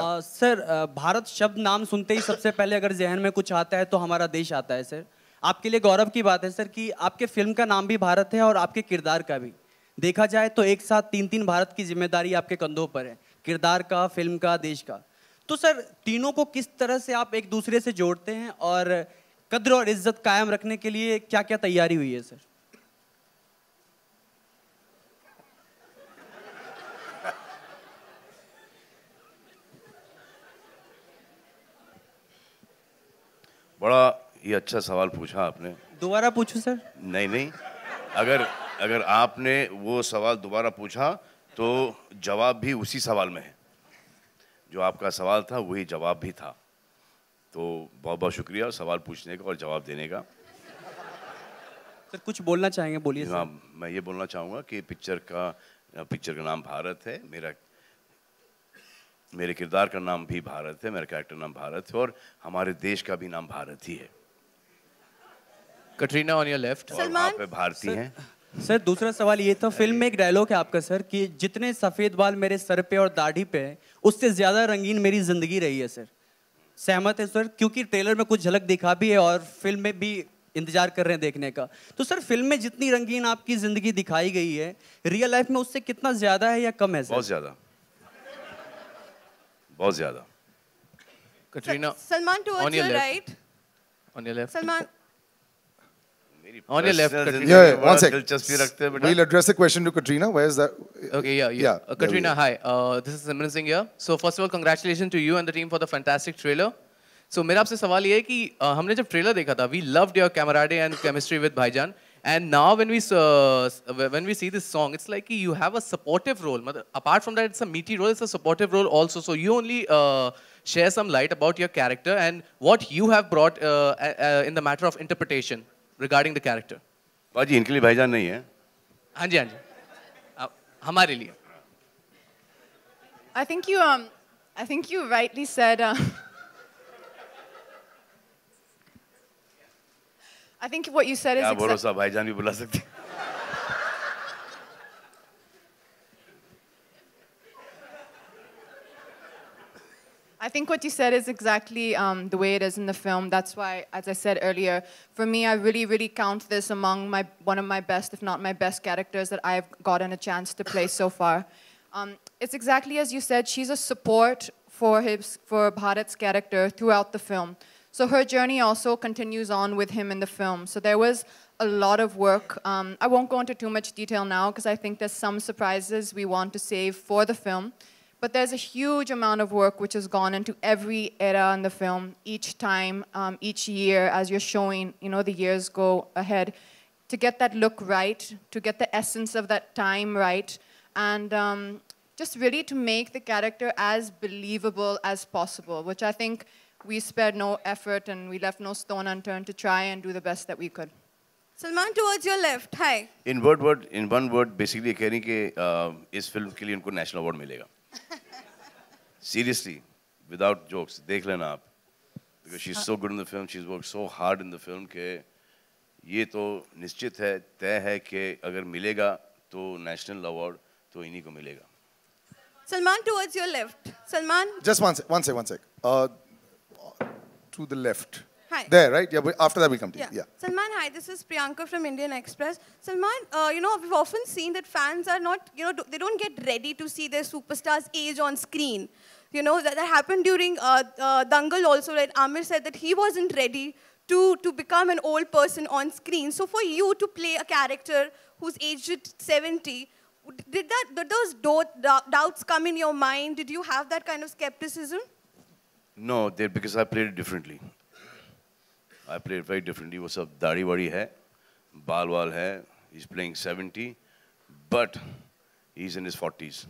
Sir Bharat शब्द नाम सुनते ही सबसे पहले अगर जहन में कुछ आता है तो हमारा देश आता है सर आपके लिए गौरव की बात है सर कि आपके फिल्म का नाम भी भारत है और आपके किरदार का भी देखा जाए तो एक साथ तीन तीन भारत की जिम्मेदारी आपके कंधों पर है किरदार का फिल्म का देश का तो सर तीनों को किस तरह से आप एक दूसरे से जोड़ते हैं और कद्र और इज्जत कायम रखने के लिए क्या क्या तैयारी हुई है सर बड़ा ये अच्छा सवाल पूछा आपने दोबारा पूछू सर नहीं नहीं अगर अगर आपने वो सवाल दोबारा पूछा तो जवाब भी उसी सवाल में है जो आपका सवाल था वही जवाब भी था तो बहुत बहुत शुक्रिया सवाल पूछने का और जवाब देने का सर कुछ बोलना चाहेंगे बोलिए हाँ मैं ये बोलना चाहूँगा कि पिक्चर का पिक्चर का नाम भारत है मेरा मेरे किरदार का नाम भी भारत है मेरा कैरेक्टर नाम भारत है और हमारे देश का भी नाम भारत ही है Katrina on your left Salman पे भारतीय हैं सर दूसरा सवाल ये था तो फिल्म में एक डायलॉग है आपका सर कि जितने सफ़ेद बाल मेरे सर पे और दाढ़ी पे हैं उससे ज़्यादा रंगीन मेरी ज़िंदगी रही है सर सहमत है सर क्योंकि ट्रेलर में कुछ झलक दिखा भी है और फिल्म में भी इंतजार कर रहे हैं देखने का तो सर फिल्म में जितनी रंगीन आपकी ज़िंदगी दिखाई गई है रियल लाइफ में उससे कितना ज़्यादा है या कम है सर बहुत ज़्यादा बहुत ज्यादा Katrina Salman towards on your, your right on your left Salman On your left, Katrina. Yeah, yeah one sec. We'll address the question to Katrina. Where is that? Okay, yeah, yeah. yeah uh, Katrina, hi. Uh, this is Simran Singh here. So first of all, congratulations to you and the team for the fantastic trailer. So so, मेरा आपसे सवाल ये है कि आ, हमने जब trailer देखा था we loved your camaraderie and chemistry with Bhaijaan And now when we, uh, when we see this song, it's like you have a supportive role. Apart from that, it's a meaty role, it's a supportive role also. So you only uh, share some light about your character and what you have brought uh, in the matter of interpretation regarding the character. बाजी इनके लिए bhaijaan nahi hai. हाँ जी हाँ जी I think you um I think you rightly said um, I think what you said is. क्या बुला I think what you said is exactly um, the way it is in the film. That's why, as I said earlier, for me, I really, really count this among my one of my best, if not my best, characters that I've gotten a chance to play so far. Um, it's exactly as you said. She's a support for his for Bharat's character throughout the film. So her journey also continues on with him in the film. So there was a lot of work. Um, I won't go into too much detail now because I think there's some surprises we want to save for the film. But there's a huge amount of work which has gone into every era in the film, each time, um, each year, as you're showing, you know, the years go ahead, to get that look right, to get the essence of that time right, and um, just really to make the character as believable as possible, which I think we spared no effort and we left no stone unturned to try and do the best that we could. Salman, towards your left. Hi. In word word in one word basically I'm saying that this film will get उनको National Award. Seriously, without jokes, देख लेना आप. Because she's so good in the film, she's worked so hard in the film के ये तो निश्चित है तय है कि अगर मिलेगा तो नेशनल अवार्ड तो इन्हीं को मिलेगा. Salman towards your left. Salman. Just one sec. One sec. One sec. Uh, to the left. Hi. There, right? Yeah, after that we'll come to yeah. you. Yeah. Salman, hi. This is Priyanka from Indian Express. Salman, uh, you know, we've often seen that fans are not, you know, they don't get ready to see their superstars age on screen. You know, that, that happened during uh, uh, Dangal also, right? Amir said that he wasn't ready to, to become an old person on screen. So for you to play a character who's aged 70, did, that, did those doubts come in your mind? Did you have that kind of skepticism? No, because I played it differently. I played it very differently. What's up? Dari Wari hai, Balwal hai. He's playing 70, but he's in his 40s.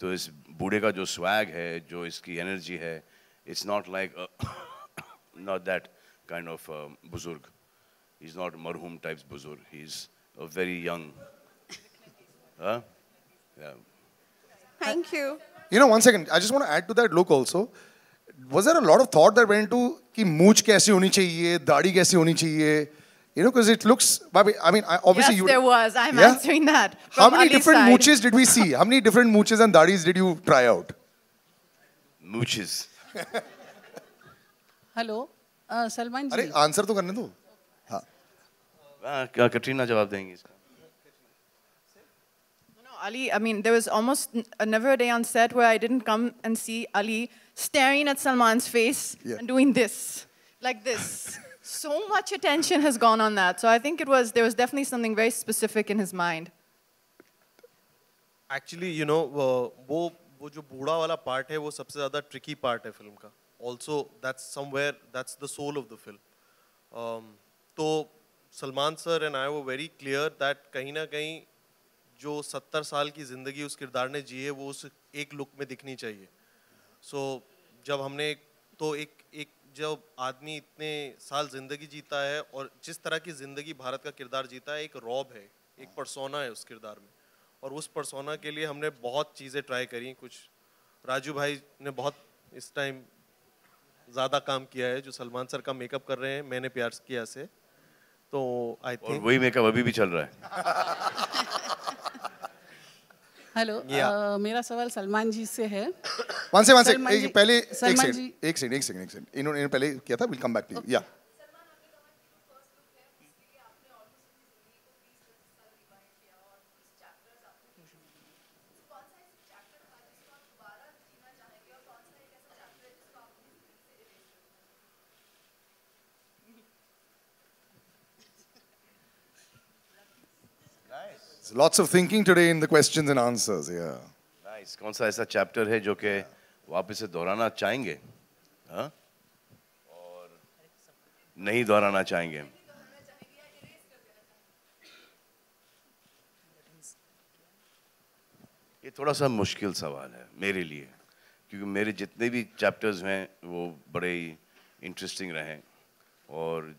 So his bude ka swag hai, jo iski energy hai, it's not like, not that kind of uh, buzurg. He's not marhum types buzurg. He's a very young. Thank you. You know, one second, I just want to add to that look also. Was there a lot of thought that went into ki मूछ kaisi honi chahiye, dadi kaisi honi chahiye? You know, because it looks, I mean, obviously yes, you... there was. I'm yeah? answering that. How many Ali's different side. mooches did we see? How many different mooches and daddies did you try out? Mooches. Hello, uh, Salman ji. अरे answer तो करने दो. हाँ. कटरीना जवाब देंगी Ali, I mean, there was almost never a day on set where I didn't come and see Ali staring at Salman's face yeah. and doing this, like this. so much attention has gone on that. So I think it was, there was definitely something very specific in his mind. Actually, you know, uh, वो वो जो बूढ़ा वाला part है वो सबसे ज़्यादा tricky part है फिल्म का also that's somewhere that's the soul of the film तो Salman sir and I were very clear that कहीं ना कहीं जो सत्तर साल की ज़िंदगी उस किरदार ने जी है वो उस एक लुक में दिखनी चाहिए सो so, जब हमने तो एक एक जब आदमी इतने साल ज़िंदगी जीता है और जिस तरह की ज़िंदगी भारत का किरदार जीता है एक रॉब है एक परसोना है उस किरदार में और उस परसोना के लिए हमने बहुत चीज़ें ट्राई करी कुछ राजू भाई ने बहुत इस टाइम ज़्यादा काम किया है जो सलमान सर का मेकअप कर रहे हैं मैंने प्यार किया से तो आई थिंक वही मेकअप अभी भी चल रहा है हेलो yeah. मेरा सवाल सलमान जी से है वन से वन से पहले एक सेकंड एक सेकंड एक सेकंड इन्होंने पहले किया था विल कम बैक टू या There's lots of thinking today in the questions and answers. Yeah. Nice. कौन सा ऐसा chapter है जो कि वापस से दोहराना चाहेंगे? हाँ? और नहीं दोहराना चाहेंगे? ये थोड़ा सा मुश्किल सवाल है मेरे लिए क्योंकि मेरे जितने भी चैप्टर्स हैं वो बड़े ही इंटरेस्टिंग रहे और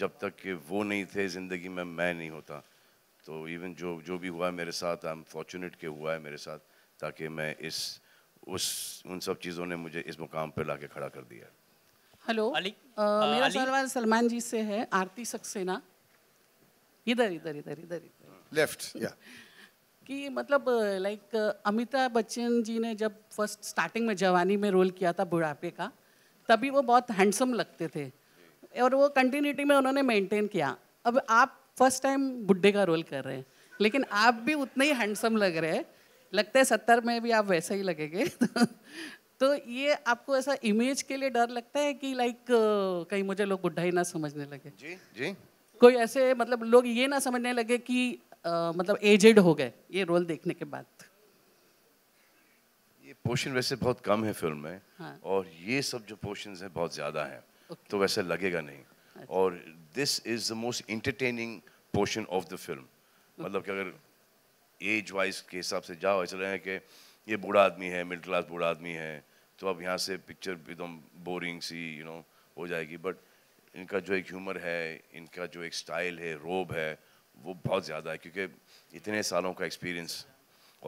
जब तक कि वो नहीं थे ज़िंदगी में मैं नहीं होता तो इवन जो जो भी हुआ है मेरे साथ आई एम फॉर्चुनेट के हुआ है मेरे साथ ताकि मैं इस उस उन सब चीज़ों ने मुझे इस मुकाम पर ला के खड़ा कर दिया हेलो अली मेरा सवाल सलमान जी से है आरती सक्सेना इधर इधर इधर इधर लेफ्ट या कि मतलब लाइक अमिताभ बच्चन जी ने जब फर्स्ट स्टार्टिंग में जवानी में रोल किया था बुढ़ापे का तभी वो बहुत हैंडसम लगते थे और वो कंटिन्यूटी में उन्होंने मेंटेन किया अब आप फर्स्ट टाइम बुढ़े का रोल कर रहे हैं लेकिन आप भी उतने ही हैंडसम लग रहे हैं लगता है सत्तर में भी आप वैसे ही लगेंगे तो, तो ये आपको ऐसा इमेज के लिए डर लगता है कि लाइक कहीं मुझे लोग बुढ़ा ही ना समझने लगे जी जी कोई ऐसे मतलब लोग ये ना समझने लगे कि मतलब एजेड हो गए ये रोल देखने के बाद ये पोर्शन वैसे बहुत कम है फिल्म में हाँ। और ये सब जो पोर्शन है बहुत ज़्यादा है तो वैसे लगेगा नहीं और this is the most entertaining portion of the film मतलब कि अगर एज वाइज के हिसाब से जाओ ऐसा रहे कि ये बूढ़ा आदमी है मिडिल क्लास बूढ़ा आदमी है तो अब यहाँ से पिक्चर एकदम बोरिंग सी यू you नो know, हो जाएगी बट इनका जो एक ह्यूमर है इनका जो एक स्टाइल है रोब है वो बहुत ज़्यादा है क्योंकि इतने सालों का एक्सपीरियंस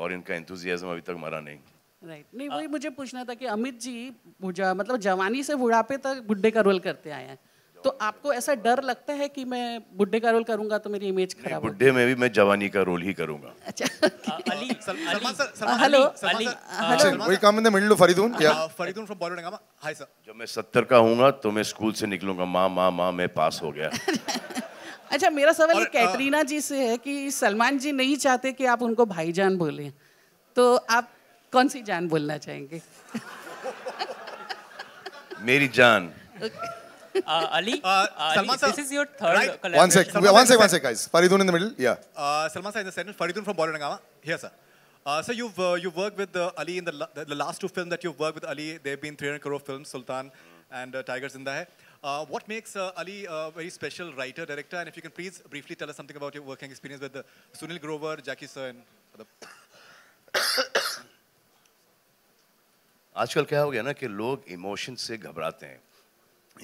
और इनका इंतजियाज़म अभी तक मरा नहीं राइट right. नहीं वही मुझे पूछना था कि अमित जी मतलब जवानी से बुढ़ापे तक बुढ़े का रोल करते आए हैं तो आपको ऐसा डर लगता है कि मैं बुढ़े का रोल करूंगा तो मेरी इमेज खराब बुढ़े में भी मैं जवानी का रोल ही करूंगा अच्छा हेलो uh, uh, काम मिल Faridoon uh, Faridoon from Bollywood Hungama hi sir जब मैं सत्तर का हूँ तो मैं स्कूल से निकलूंगा माँ माँ माँ मैं पास हो गया अच्छा मेरा सवाल ये कैटरीना जी से है कि सलमान जी नहीं चाहते कि आप उनको भाईजान बोले तो आप कौन सी जान बोलना चाहेंगे मेरी जान okay. Uh, Ali, uh, Ali Salman this sir, is your third right? collaboration. One sec, Salman Salman, one sec, one sec, guys. Faridun in the middle, yeah. Uh, Salman sir in the center, Faridun from Bollywood Here, sir. Uh, so you've uh, you've worked with uh, Ali in the, la the last two films that you've worked with Ali. They've been 300 crore films, Sultan and uh, Tiger Zinda Hai. Uh, what makes uh, Ali a very special writer, director? And if you can please briefly tell us something about your working experience with uh, Sunil Grover, Jackie sir, and other. आजकल क्या हो गया ना कि लोग emotion से घबराते हैं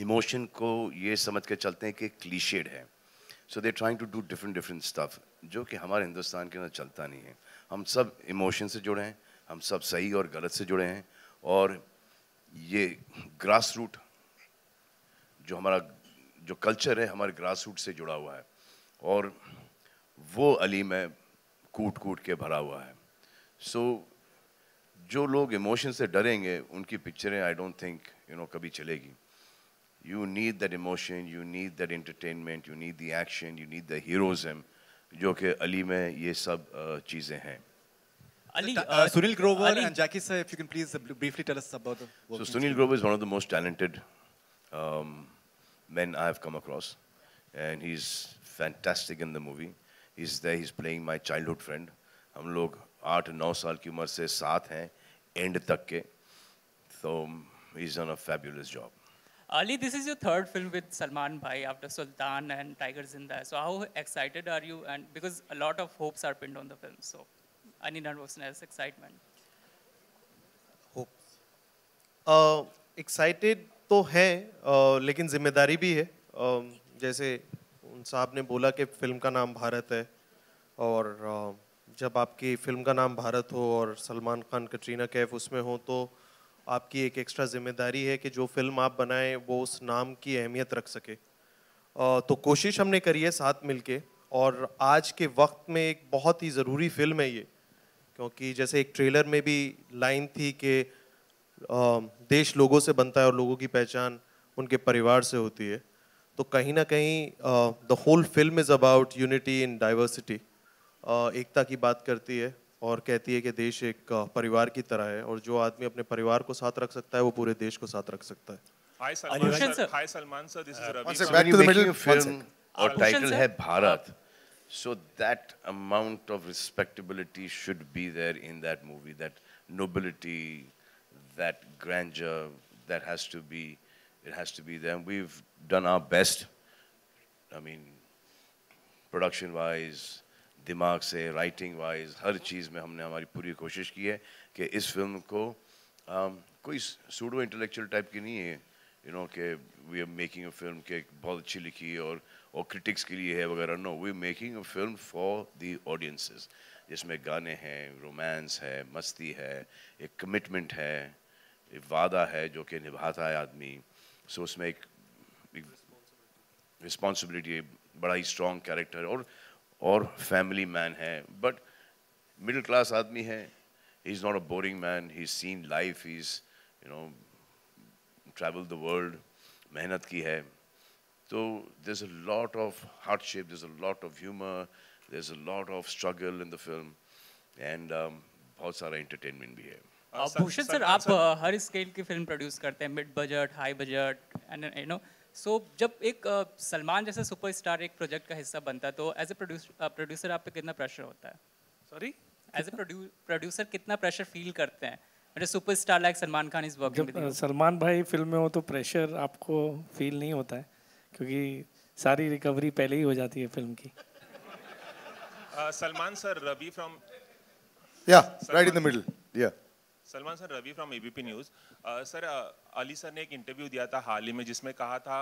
इमोशन को ये समझ के चलते हैं कि क्लीशेड है so they trying to do different different stuff जो कि हमारे हिंदुस्तान के अंदर चलता नहीं है हम सब इमोशन से जुड़े हैं हम सब सही और गलत से जुड़े हैं और ये ग्रास रूट जो हमारा जो कल्चर है हमारे ग्रास रूट से जुड़ा हुआ है और वो अली में कूट कूट के भरा हुआ है सो so, जो लोग इमोशन से डरेंगे उनकी पिक्चरें I don't think you know कभी चलेगी You need that emotion, you need that entertainment, you need the action, you need the heroism, जो Ali, अली में ये सब चीज़ें हैं. Ali, Sunil Grover and Jackie sir, if you can please briefly tell us about the. So Sunil Grover is one of the most talented um, men I have come across, and he's fantastic in the movie. He's there, he's playing my childhood friend. हम लोग आठ नौ साल की उम्र से साथ हैं end. so he's done a fabulous job. Ali, this is your third film with Salman Bhai after Sultan and Tiger Zinda. So how excited are you? And because a lot of hopes are pinned on the film, so any nervousness, excitement? Hopes. Uh, excited तो हैं uh, लेकिन जिम्मेदारी भी है uh, जैसे उन साहब ने बोला कि फिल्म का नाम भारत है और uh, जब आपकी फिल्म का नाम भारत हो और सलमान खान कटरीना कैफ उसमें हो तो आपकी एक एक्स्ट्रा जिम्मेदारी है कि जो फिल्म आप बनाएं वो उस नाम की अहमियत रख सके तो कोशिश हमने करी है साथ मिल और आज के वक्त में एक बहुत ही ज़रूरी फिल्म है ये क्योंकि जैसे एक ट्रेलर में भी लाइन थी कि देश लोगों से बनता है और लोगों की पहचान उनके परिवार से होती है तो कहीं ना कहीं the whole film is about unity in diversity एकता की बात करती है और कहती है कि देश एक परिवार की तरह है और जो आदमी अपने परिवार को साथ रख सकता है वो पूरे देश को साथ रख सकता है Hi Salman sir. sir. Hi Salman sir. This uh, is Ravi. One second. Back to the middle. Film or title hai Bharat. So that amount of respectability should be there in that movie. That nobility, that grandeur, that has to be, it has to be there. And we've done our best. I mean, production-wise, दिमाग से writing wise हर चीज़ में हमने हमारी पूरी कोशिश की है कि इस फिल्म को आ, um, कोई सूडो इंटेलेक्चुअल टाइप की नहीं है यू नो कि we are making a film के बहुत अच्छी लिखी और और क्रिटिक्स के लिए है वगैरह no we making a film for the audiences जिसमें गाने हैं रोमांस है मस्ती है एक कमिटमेंट है एक वादा है जो कि निभाता है आदमी सो so उसमें एक रिस्पॉन्सिबिलिटी बड़ा ही स्ट्रॉन्ग कैरेक्टर और और फैमिली मैन है बट मिडिल क्लास आदमी है he is not a boring man he is seen life he is you know travel the world मेहनत की है तो there is a lot of hardship there is a lot of humour there is a lot of struggle in the film and बहुत सारा entertainment भी है Bhushan sir आप हर स्केल की फिल्म प्रोड्यूस करते हैं mid budget high budget and you know so so, जब एक सलमान जैसा सुपरस्टार एक प्रोजेक्ट का हिस्सा बनता है तो एज ए प्रोड्यूसर आप पे कितना प्रेशर होता है सॉरी एज ए प्रोड्यूसर कितना प्रेशर फील करते हैं मतलब superstar like Salman Khan is working Salman भाई फिल्म में हो तो प्रेशर आपको फील नहीं होता है क्योंकि सारी रिकवरी पहले ही हो जाती है फिल्म की uh, Salman sir Ravi from या राइट इन द मिडिल या Salman sir Ravi from ABP News sir uh, Ali sir ने एक इंटरव्यू दिया था हाल ही में जिसमें कहा था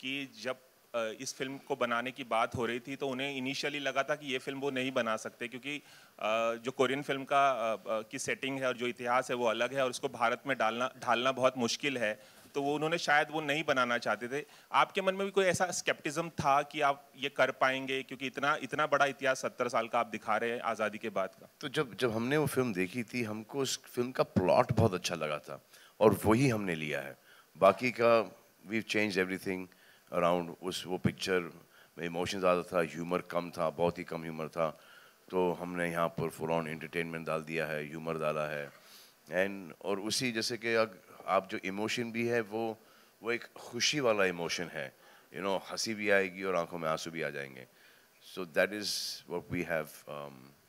कि जब uh, इस फिल्म को बनाने की बात हो रही थी तो उन्हें इनिशियली लगा था कि ये फिल्म वो नहीं बना सकते क्योंकि uh, जो कोरियन फिल्म का की सेटिंग है और जो इतिहास है वो अलग है और उसको भारत में डालना ढालना बहुत मुश्किल है तो वो उन्होंने शायद वो नहीं बनाना चाहते थे आपके मन में भी कोई ऐसा स्केप्टिज्म था कि आप ये कर पाएंगे क्योंकि इतना इतना बड़ा इतिहास सत्तर साल का आप दिखा रहे हैं आज़ादी के बाद का तो जब जब हमने वो फिल्म देखी थी हमको उस फिल्म का प्लॉट बहुत अच्छा लगा था और वही हमने लिया है बाकी का वी चेंज एवरीथिंग अराउंड उस वो पिक्चर में इमोशन ज़्यादा था ह्यूमर कम था बहुत ही कम ह्यूमर था तो हमने यहाँ पर फुल ऑन एंटरटेनमेंट डाल दिया है ह्यूमर डाला है एंड और उसी जैसे कि आप जो इमोशन भी है वो वो एक खुशी वाला इमोशन है यू नो हंसी भी आएगी और आंखों में आंसू भी आ जाएंगे so that is what we have